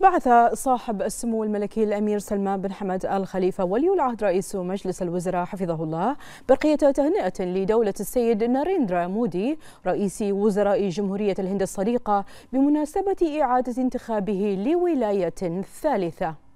بعث صاحب السمو الملكي الأمير سلمان بن حمد آل خليفة ولي العهد رئيس مجلس الوزراء حفظه الله برقية تهنئة لدولة السيد ناريندرا مودي رئيس وزراء جمهورية الهند الصديقة بمناسبة إعادة انتخابه لولاية ثالثة